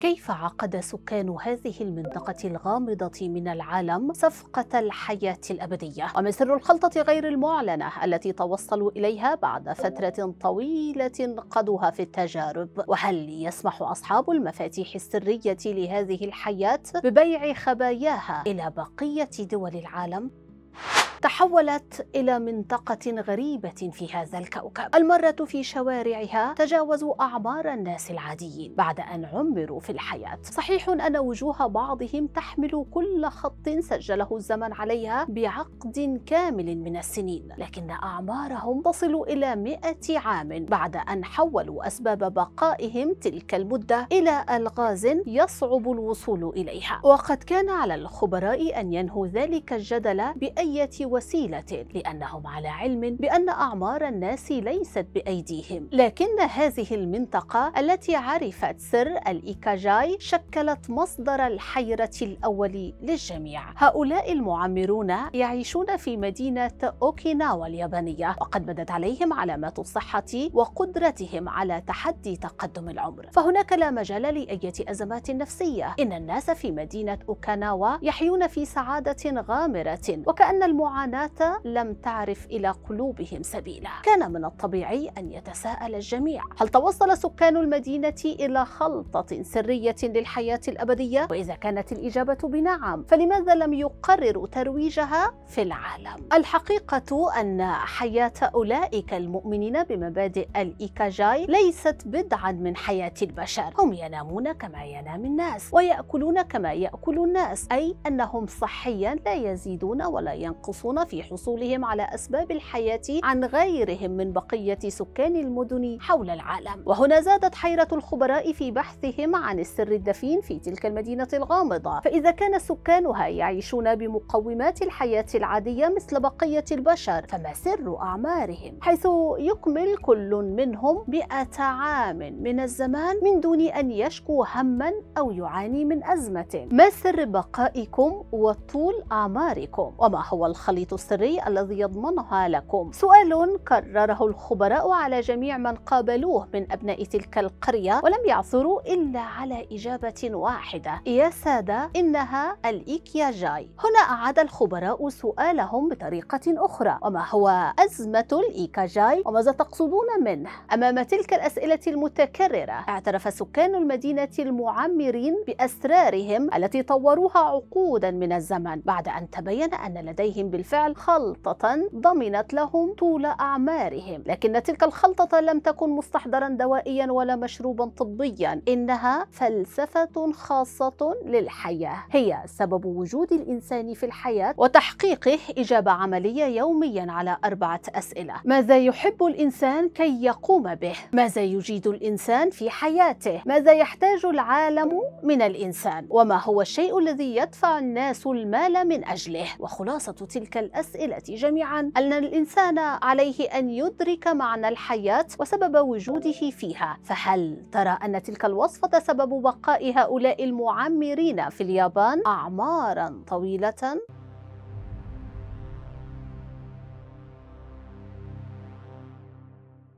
كيف عقد سكان هذه المنطقة الغامضة من العالم صفقة الحياة الأبدية؟ وما سر الخلطة غير المعلنة التي توصلوا إليها بعد فترة طويلة قضوها في التجارب؟ وهل يسمح أصحاب المفاتيح السرية لهذه الحياة ببيع خباياها إلى بقية دول العالم؟ تحولت إلى منطقة غريبة في هذا الكوكب المرة في شوارعها تجاوزوا أعمار الناس العاديين بعد أن عمروا في الحياة صحيح أن وجوه بعضهم تحمل كل خط سجله الزمن عليها بعقد كامل من السنين لكن أعمارهم تصل إلى مئة عام بعد أن حولوا أسباب بقائهم تلك المدة إلى ألغاز يصعب الوصول إليها وقد كان على الخبراء أن ينهوا ذلك الجدل بأية وسيلة لأنهم على علم بأن أعمار الناس ليست بأيديهم لكن هذه المنطقة التي عرفت سر الإيكاجاي شكلت مصدر الحيرة الأول للجميع هؤلاء المعمرون يعيشون في مدينة أوكيناوا اليابانية وقد بدت عليهم علامات الصحة وقدرتهم على تحدي تقدم العمر فهناك لا مجال لأية أزمات نفسية إن الناس في مدينة أوكاناوا يحيون في سعادة غامرة وكأن المعمرون المعاناة لم تعرف إلى قلوبهم سبيلا كان من الطبيعي أن يتساءل الجميع هل توصل سكان المدينة إلى خلطة سرية للحياة الأبدية؟ وإذا كانت الإجابة بنعم فلماذا لم يقرروا ترويجها في العالم؟ الحقيقة أن حياة أولئك المؤمنين بمبادئ الإيكاجاي ليست بدعا من حياة البشر هم ينامون كما ينام الناس ويأكلون كما يأكل الناس أي أنهم صحيا لا يزيدون ولا ينقصون يصنفون في حصولهم على أسباب الحياة عن غيرهم من بقية سكان المدن حول العالم وهنا زادت حيرة الخبراء في بحثهم عن السر الدفين في تلك المدينة الغامضة فإذا كان سكانها يعيشون بمقومات الحياة العادية مثل بقية البشر فما سر أعمارهم حيث يكمل كل منهم مئة عام من الزمان من دون أن يشكو هما أو يعاني من أزمة ما سر بقائكم وطول أعماركم وما هو الخلق الخليط السري الذي يضمنها لكم سؤال كرره الخبراء على جميع من قابلوه من أبناء تلك القرية ولم يعثروا إلا على إجابة واحدة يا سادة إنها الإيكيا جاي هنا أعاد الخبراء سؤالهم بطريقة أخرى وما هو أزمة الإيكاجاي جاي وماذا تقصدون منه أمام تلك الأسئلة المتكررة اعترف سكان المدينة المعمرين بأسرارهم التي طوروها عقودا من الزمن بعد أن تبين أن لديهم بالفعل بالفعل خلطة ضمنت لهم طول أعمارهم لكن تلك الخلطة لم تكن مستحضرا دوائيا ولا مشروبا طبيا إنها فلسفة خاصة للحياة هي سبب وجود الإنسان في الحياة وتحقيقه إجابة عملية يوميا على أربعة أسئلة ماذا يحب الإنسان كي يقوم به؟ ماذا يجيد الإنسان في حياته؟ ماذا يحتاج العالم من الإنسان؟ وما هو الشيء الذي يدفع الناس المال من أجله؟ وخلاصة تلك الأسئلة جميعا أن الإنسان عليه أن يدرك معنى الحياة وسبب وجوده فيها فهل ترى أن تلك الوصفة سبب بقاء هؤلاء المعمرين في اليابان أعمارا طويلة؟